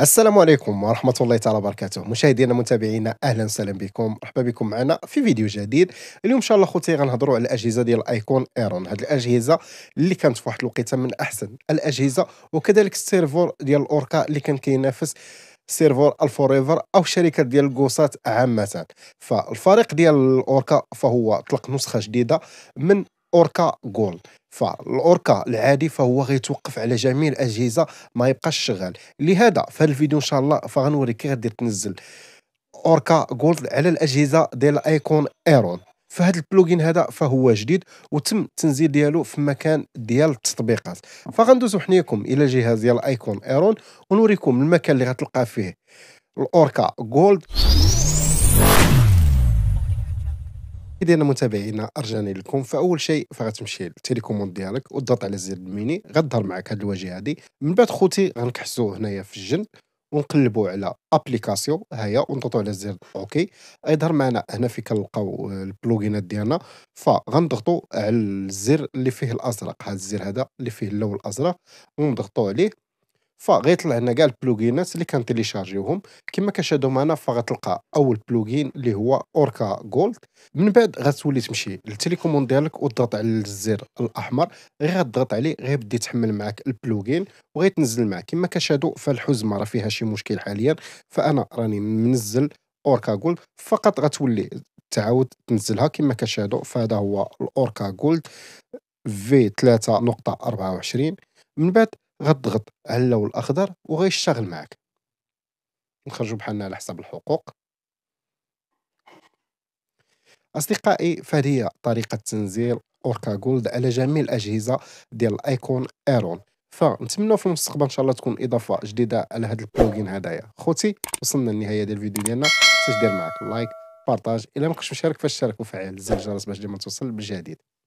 السلام عليكم ورحمة الله تعالى وبركاته مشاهدينا متابعينا أهلا وسهلا بكم مرحبا بكم معنا في فيديو جديد اليوم إن شاء الله خوتي غنهضروا على الأجهزة ديال ايكون ايرون هذه الأجهزة اللي كانت في واحد الوقيته من أحسن الأجهزة وكذلك السيرفور ديال الأوركا اللي كان كينافس سيرفور الفوريفر او شركه ديال الكوسات عامه فالفريق ديال الاوركا فهو طلق نسخه جديده من اوركا جول فالاوركا العادي فهو غيتوقف على جميع الاجهزه ما يبقاش شغال لهذا في هذا الفيديو ان شاء الله فغنوريك كيف غادي تنزل اوركا جولد على الاجهزه ديال ايكون ايرون فهاد البلوجين هذا فهو جديد وتم التنزيل ديالو في مكان ديال التطبيقات فغندوزو حناياكم الى الجهاز ديال ايكون ايرون ونوريكم المكان اللي غتلقى فيه الاوركا جولد إذن متابعينا ارجعنا لكم فاول شيء فغتمشي للتليكوموند ديالك وتضغط على الزر الميني غتظهر معك هاد الواجهه هادي من بعد خوتي غنكحسو هنايا في الجنب ونقلبوا على ابليكاسيون هيا ونضغطوا على الزر اوكي غيظهر معنا هنا فين كنلقاو البلوغينات ديالنا فغنضغطوا على الزر اللي فيه الازرق هذا الزر هذا اللي فيه اللون الازرق ونضغطوا عليه فغيطلع هنا كاع البلوجينات اللي تيليشارجيوهم كما كنشاهدوا معنا فغتلقى اول بلوغين اللي هو اوركا جولد من بعد غتولي تمشي للتليكوموند ديالك وتضغط على الزر الاحمر غير غتضغط عليه غير بدي يتحمل معك البلوغين وغيتنزل معك كما كنشاهدوا فالحزمه راه فيها شي مشكل حاليا فانا راني منزل اوركا جولد فقط غتولي تعاود تنزلها كما كنشاهدوا فهذا هو الاوركا جولد في 3.24 من بعد غتضغط على اللون الاخضر وغيشتغل معاك نخرجوا بحالنا على حساب الحقوق اصدقائي فهذه طريقه تنزيل اوركا جولد على جميع الاجهزه ديال الايكون ايرون فنتمنى في المستقبل ان شاء الله تكون اضافه جديده على هذا البلوجين هذايا خوتي وصلنا للنهايه ديال الفيديو ديالنا دير معك لايك بارطاج الى ما كنتش مشارك فاشترك وفعل زر الجرس باش ديما توصل بالجديد